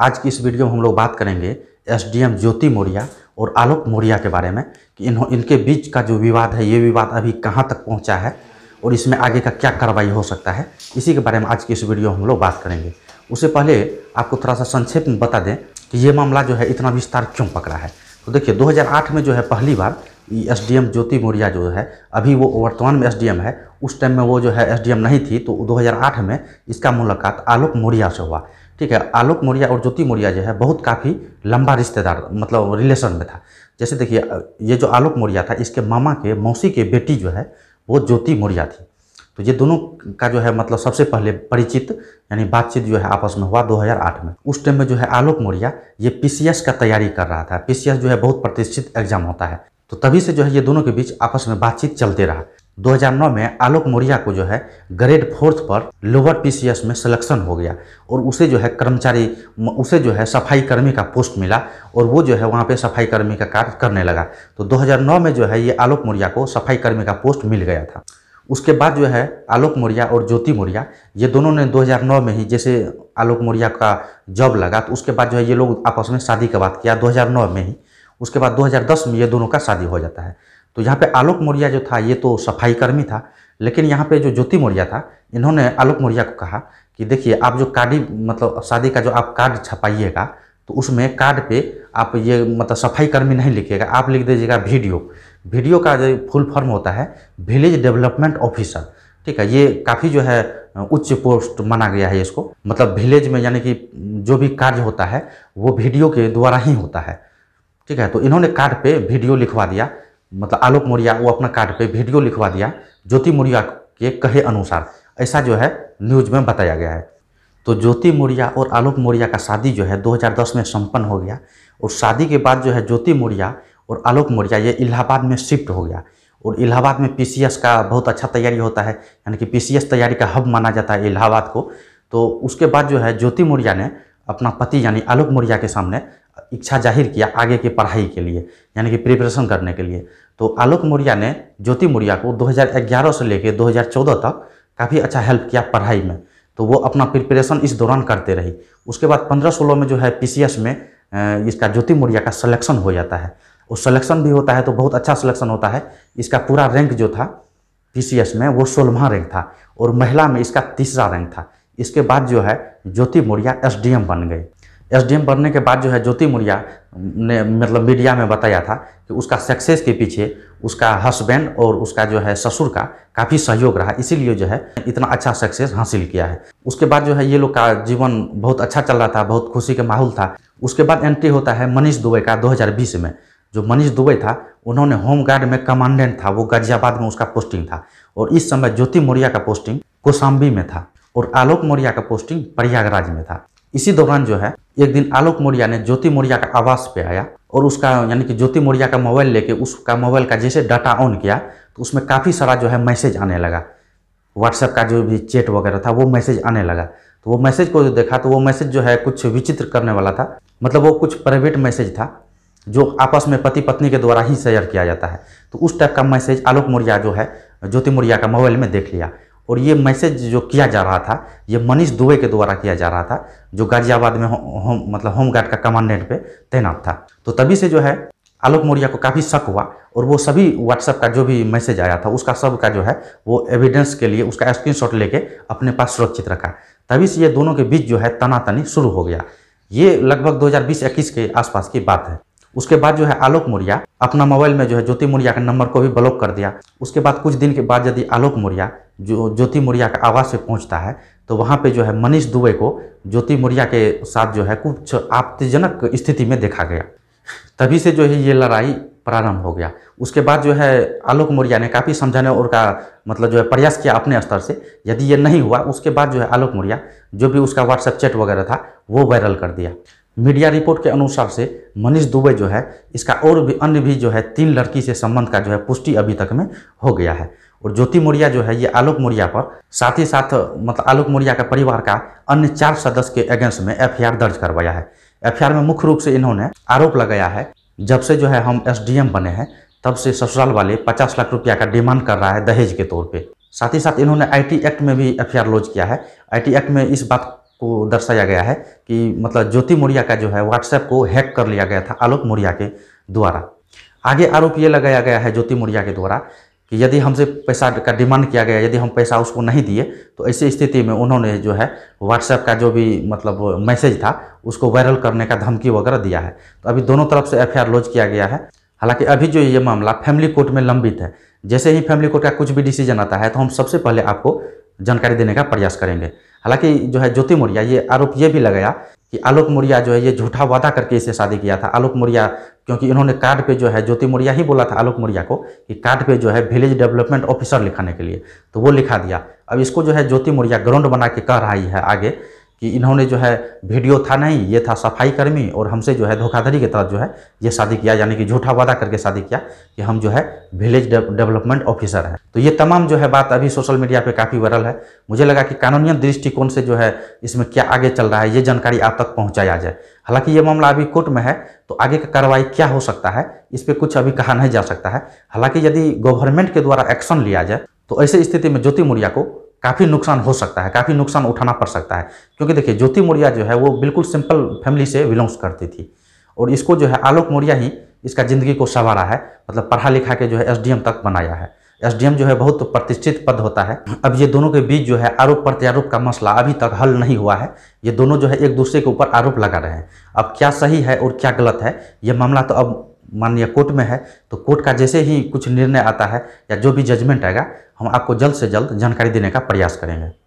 आज की इस वीडियो में हम लोग बात करेंगे एसडीएम ज्योति मौर्या और आलोक मौर्या के बारे में कि इन्हों इनके बीच का जो विवाद है ये विवाद अभी कहाँ तक पहुँचा है और इसमें आगे का क्या कार्रवाई हो सकता है इसी के बारे में आज की इस वीडियो में हम लोग बात करेंगे उससे पहले आपको थोड़ा सा संक्षेप में बता दें कि ये मामला जो है इतना विस्तार क्यों पकड़ा है तो देखिए 2008 में जो है पहली बार एस डी ज्योति मौर्या जो है अभी वो वर्तमान में एस है उस टाइम में वो जो है एस नहीं थी तो 2008 में इसका मुलाकात आलोक मौर्या से हुआ ठीक है आलोक मौर्या और ज्योति मौर्या जो है बहुत काफ़ी लंबा रिश्तेदार मतलब रिलेशन में था जैसे देखिए ये जो आलोक मौर्या था इसके मामा के मौसी के बेटी जो है वो ज्योति मौर्या थी तो ये दोनों का जो है मतलब सबसे पहले परिचित यानी बातचीत जो है आपस में हुआ 2008 में उस टाइम में जो है आलोक मौर्या ये पी का तैयारी कर रहा था पी जो है बहुत प्रतिष्ठित एग्जाम होता है तो तभी से जो है ये दोनों के बीच आपस में बातचीत चलते रहा 2009 में आलोक मौर्या को जो है ग्रेड फोर्थ पर लोअर पीसीएस में सिलेक्शन हो गया और उसे जो है कर्मचारी उसे जो है सफाई कर्मी का पोस्ट मिला और वो जो है वहाँ पे सफाई कर्मी का कार्य करने लगा तो 2009 में जो है ये आलोक मौर्या को सफाई कर्मी का पोस्ट मिल गया था उसके बाद जो है आलोक मौर्या और ज्योति मौर्या ये दोनों ने 2009 में ही जैसे आलोक मौर्या का जॉब लगा तो उसके बाद जो है ये लोग आपस में शादी का बात किया 2009 में ही उसके बाद 2010 में ये दोनों का शादी हो जाता है तो यहाँ पे आलोक मौर्या जो था ये तो सफाई कर्मी था लेकिन यहाँ पे जो ज्योति मौर्या था इन्होंने आलोक मौर्या को कहा कि देखिए आप जो कार्डी मतलब शादी का जो आप कार्ड छपाइएगा तो उसमें कार्ड पे आप ये मतलब सफाई कर्मी नहीं लिखिएगा आप लिख दीजिएगा वीडियो वीडियो का जो फुल फॉर्म होता है विलेज डेवलपमेंट ऑफिसर ठीक है ये काफ़ी जो है उच्च पोस्ट माना गया है इसको मतलब विलेज में यानी कि जो भी कार्य होता है वो वीडियो के द्वारा ही होता है ठीक है तो इन्होंने कार्ड पे वीडियो लिखवा दिया मतलब आलोक मौर्या वो अपना कार्ड पे वीडियो लिखवा दिया ज्योति मौर्या के कहे अनुसार ऐसा जो है न्यूज में बताया गया है तो ज्योति मौर्या और आलोक मौर्या का शादी जो है 2010 में संपन्न हो गया और शादी के बाद जो है ज्योति मौर्या और आलोक मौर्या ये इलाहाबाद में शिफ्ट हो गया और इलाहाबाद में पी का बहुत अच्छा तैयारी होता है यानी कि पी तैयारी का हब माना जाता है इलाहाबाद को तो उसके बाद जो है ज्योति मौर्या ने अपना पति यानी आलोक मौर्या के सामने इच्छा जाहिर किया आगे की पढ़ाई के लिए यानी कि प्रिपरेशन करने के लिए तो आलोक मौर्या ने ज्योति मौर्या को 2011 से लेके 2014 तक काफ़ी अच्छा हेल्प किया पढ़ाई में तो वो अपना प्रिपरेशन इस दौरान करते रही उसके बाद पंद्रह सोलह में जो है पीसीएस में इसका ज्योति मौर्या का सलेक्शन हो जाता है और सलेक्शन भी होता है तो बहुत अच्छा सलेक्शन होता है इसका पूरा रैंक जो था पी में वो सोलहवा रैंक था और महिला में इसका तीसरा रैंक था इसके बाद जो है ज्योति मौर्या एस बन गए एसडीएम बनने के बाद जो है ज्योति मुरिया ने मतलब मीडिया में बताया था कि उसका सक्सेस के पीछे उसका हस्बैंड और उसका जो है ससुर का काफ़ी सहयोग रहा इसीलिए जो है इतना अच्छा सक्सेस हासिल किया है उसके बाद जो है ये लोग का जीवन बहुत अच्छा चल रहा था बहुत खुशी का माहौल था उसके बाद एंट्री होता है मनीष दुबे का दो में जो मनीष दुबे था उन्होंने होम गार्ड में कमांडेंट था वो गाजियाबाद में उसका पोस्टिंग था और इस समय ज्योति मौर्या का पोस्टिंग कोसाम्बी में था और आलोक मौर्या का पोस्टिंग प्रयागराज में था इसी दौरान जो है एक दिन आलोक मौर्या ने ज्योति मौर्या का आवास पे आया और उसका यानी कि ज्योति मौर्या का मोबाइल लेके उसका मोबाइल का जैसे डाटा ऑन किया तो उसमें काफ़ी सारा जो है मैसेज आने लगा व्हाट्सएप का जो भी चैट वगैरह था वो मैसेज आने लगा तो वो मैसेज को जो देखा तो वो मैसेज जो है कुछ विचित्र करने वाला था मतलब वो कुछ प्राइवेट मैसेज था जो आपस में पति पत्नी के द्वारा ही शेयर किया जाता है तो उस टाइप का मैसेज आलोक मौर्या जो है ज्योति मौर्या का मोबाइल में देख लिया और ये मैसेज जो किया जा रहा था ये मनीष दुबे के द्वारा किया जा रहा था जो गाजियाबाद में होम मतलब होम गार्ड का कमांडेंट पे तैनात था तो तभी से जो है आलोक मौर्या को काफ़ी शक हुआ और वो सभी व्हाट्सएप का जो भी मैसेज आया था उसका सब का जो है वो एविडेंस के लिए उसका स्क्रीनशॉट लेके अपने पास सुरक्षित रखा तभी से ये दोनों के बीच जो है तनातनी शुरू हो गया ये लगभग 2020-21 के आसपास की बात है उसके बाद जो है आलोक मौर्या अपना मोबाइल में जो है ज्योति मौर्या का नंबर को भी ब्लॉक कर दिया उसके बाद कुछ दिन के बाद यदि आलोक मौर्या जो ज्योति मौर्या का आवास पे पहुंचता है तो वहाँ पे जो है मनीष दुबे को ज्योति मौर्या के साथ जो है कुछ आपत्तिजनक स्थिति में देखा गया तभी से जो है ये लड़ाई प्रारंभ हो गया उसके बाद जो है आलोक मौर्या ने काफ़ी समझाने और का मतलब जो है प्रयास किया अपने स्तर से यदि ये नहीं हुआ उसके बाद जो है आलोक मौर्या जो भी उसका व्हाट्सएप चैट वगैरह था वो वायरल कर दिया मीडिया रिपोर्ट के अनुसार से मनीष दुबे जो है इसका और भी अन्य भी जो है तीन लड़की से संबंध का जो है पुष्टि अभी तक में हो गया है और ज्योति मौर्या जो है ये आलोक मौर्या पर साथ ही साथ मतलब आलोक मौर्या का परिवार का अन्य चार सदस्य के अगेंस्ट में एफ दर्ज करवाया है एफ में मुख्य रूप से इन्होंने आरोप लगाया है जब से जो है हम एस बने हैं तब से ससुराल वाले पचास लाख रुपया का डिमांड कर रहा है दहेज के तौर पर साथ ही साथ इन्होंने आईटी एक्ट में भी एफ लॉन्च किया है आईटी एक्ट में इस बात को दर्शाया गया है कि मतलब ज्योति मौर्या का जो है व्हाट्सएप को हैक कर लिया गया था आलोक मौर्या के द्वारा आगे आरोप ये लगाया गया है ज्योति मौर्या के द्वारा कि यदि हमसे पैसा का डिमांड किया गया यदि हम पैसा उसको नहीं दिए तो ऐसी स्थिति में उन्होंने जो है व्हाट्सएप का जो भी मतलब मैसेज था उसको वायरल करने का धमकी वगैरह दिया है तो अभी दोनों तरफ से एफ लॉन्च किया गया है हालांकि अभी जो ये मामला फैमिली कोर्ट में लंबित है जैसे ही फैमिली कोर्ट का कुछ भी डिसीजन आता है तो हम सबसे पहले आपको जानकारी देने का प्रयास करेंगे हालांकि जो है ज्योति मौर्या ये आरोप ये भी लगाया कि आलोक मौर्या जो है ये झूठा वादा करके इसे शादी किया था आलोक मौर्या क्योंकि इन्होंने कार्ड पे जो है ज्योति मौर्या ही बोला था आलोक मौर्या को कि कार्ड पे जो है विलेज डेवलपमेंट ऑफिसर लिखाने के लिए तो वो लिखा दिया अब इसको जो है ज्योति मौर्या ग्राउंड बना के कह रही है आगे कि इन्होंने जो है वीडियो था नहीं ये था सफाई कर्मी और हमसे जो है धोखाधड़ी के तहत जो है ये शादी किया यानी कि झूठा वादा करके शादी किया कि हम जो है विलेज डेवलपमेंट ऑफिसर हैं तो ये तमाम जो है बात अभी सोशल मीडिया पे काफ़ी वायरल है मुझे लगा कि कानूनी दृष्टिकोण से जो है इसमें क्या आगे चल रहा है ये जानकारी आप तक पहुँचाया जाए हालांकि ये मामला अभी कोर्ट में है तो आगे का कार्रवाई क्या हो सकता है इस पर कुछ अभी कहा नहीं जा सकता है हालांकि यदि गवर्नमेंट के द्वारा एक्शन लिया जाए तो ऐसे स्थिति में ज्योति मुड़िया को काफ़ी नुकसान हो सकता है काफ़ी नुकसान उठाना पड़ सकता है क्योंकि देखिए ज्योति मौर्या जो है वो बिल्कुल सिंपल फैमिली से बिलोंग्स करती थी और इसको जो है आलोक मौर्या ही इसका ज़िंदगी को संवारा है मतलब पढ़ा लिखा के जो है एसडीएम तक बनाया है एसडीएम जो है बहुत प्रतिष्ठित पद होता है अब ये दोनों के बीच जो है आरोप प्रत्यारोप का मसला अभी तक हल नहीं हुआ है ये दोनों जो है एक दूसरे के ऊपर आरोप लगा रहे हैं अब क्या सही है और क्या गलत है ये मामला तो अब माननीय कोर्ट में है तो कोर्ट का जैसे ही कुछ निर्णय आता है या जो भी जजमेंट आएगा हम आपको जल्द से जल्द जानकारी देने का प्रयास करेंगे